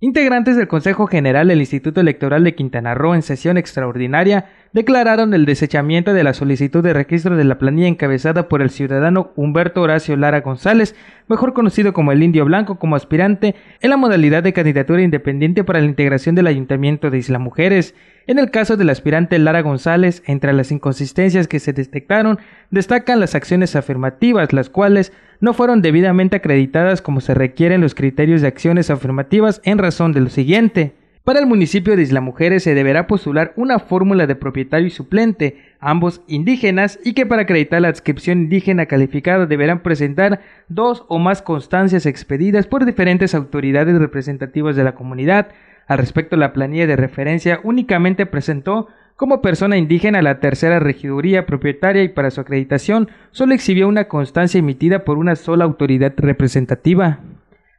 Integrantes del Consejo General del Instituto Electoral de Quintana Roo en sesión extraordinaria declararon el desechamiento de la solicitud de registro de la planilla encabezada por el ciudadano Humberto Horacio Lara González, mejor conocido como el Indio Blanco, como aspirante en la modalidad de candidatura independiente para la integración del Ayuntamiento de Isla Mujeres. En el caso del aspirante Lara González, entre las inconsistencias que se detectaron, destacan las acciones afirmativas, las cuales no fueron debidamente acreditadas como se requieren los criterios de acciones afirmativas en razón de lo siguiente. Para el municipio de Isla Mujeres se deberá postular una fórmula de propietario y suplente, ambos indígenas, y que para acreditar la adscripción indígena calificada deberán presentar dos o más constancias expedidas por diferentes autoridades representativas de la comunidad. Al respecto, la planilla de referencia únicamente presentó como persona indígena la tercera regiduría propietaria y para su acreditación solo exhibió una constancia emitida por una sola autoridad representativa.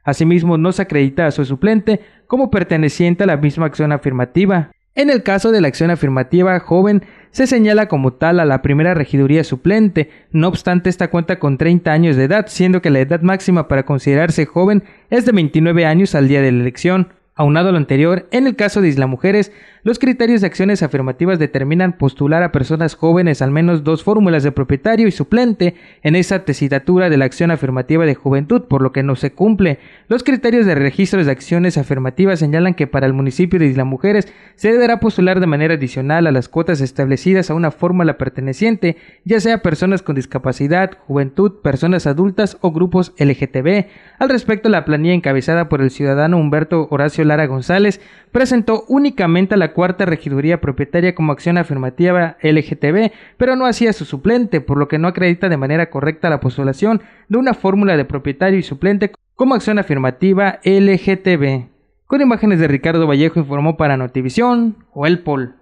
Asimismo, no se acredita a su suplente como perteneciente a la misma acción afirmativa. En el caso de la acción afirmativa joven, se señala como tal a la primera regiduría suplente, no obstante esta cuenta con 30 años de edad, siendo que la edad máxima para considerarse joven es de 29 años al día de la elección. Aunado a lo anterior, en el caso de Isla Mujeres, los criterios de acciones afirmativas determinan postular a personas jóvenes al menos dos fórmulas de propietario y suplente en esa tesidatura de la acción afirmativa de juventud, por lo que no se cumple. Los criterios de registros de acciones afirmativas señalan que para el municipio de Isla Mujeres se deberá postular de manera adicional a las cuotas establecidas a una fórmula perteneciente, ya sea personas con discapacidad, juventud, personas adultas o grupos LGTB. Al respecto, la planilla encabezada por el ciudadano Humberto Horacio Lara González presentó únicamente la cuarta regiduría propietaria como acción afirmativa LGTB, pero no hacía su suplente, por lo que no acredita de manera correcta la postulación de una fórmula de propietario y suplente como acción afirmativa LGTB. Con imágenes de Ricardo Vallejo informó para Notivisión o El Pol.